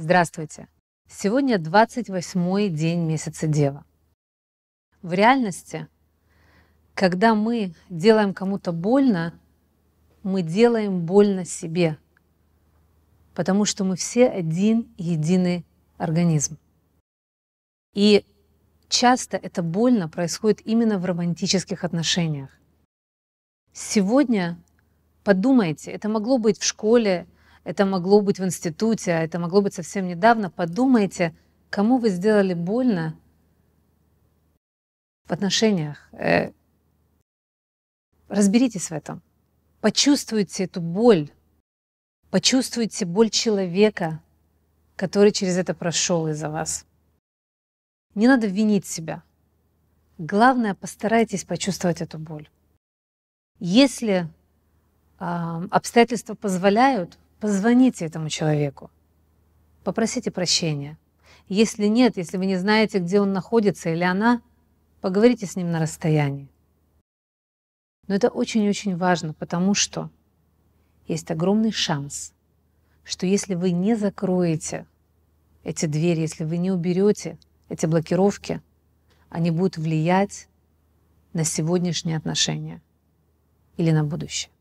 Здравствуйте! Сегодня 28 день месяца Дева. В реальности, когда мы делаем кому-то больно, мы делаем больно себе, потому что мы все один единый организм. И часто это больно происходит именно в романтических отношениях. Сегодня подумайте, это могло быть в школе, это могло быть в институте, а это могло быть совсем недавно, подумайте, кому вы сделали больно в отношениях. Э, разберитесь в этом. Почувствуйте эту боль. Почувствуйте боль человека, который через это прошел из-за вас. Не надо винить себя. Главное, постарайтесь почувствовать эту боль. Если э, обстоятельства позволяют, Позвоните этому человеку, попросите прощения. Если нет, если вы не знаете, где он находится или она, поговорите с ним на расстоянии. Но это очень-очень важно, потому что есть огромный шанс, что если вы не закроете эти двери, если вы не уберете эти блокировки, они будут влиять на сегодняшние отношения или на будущее.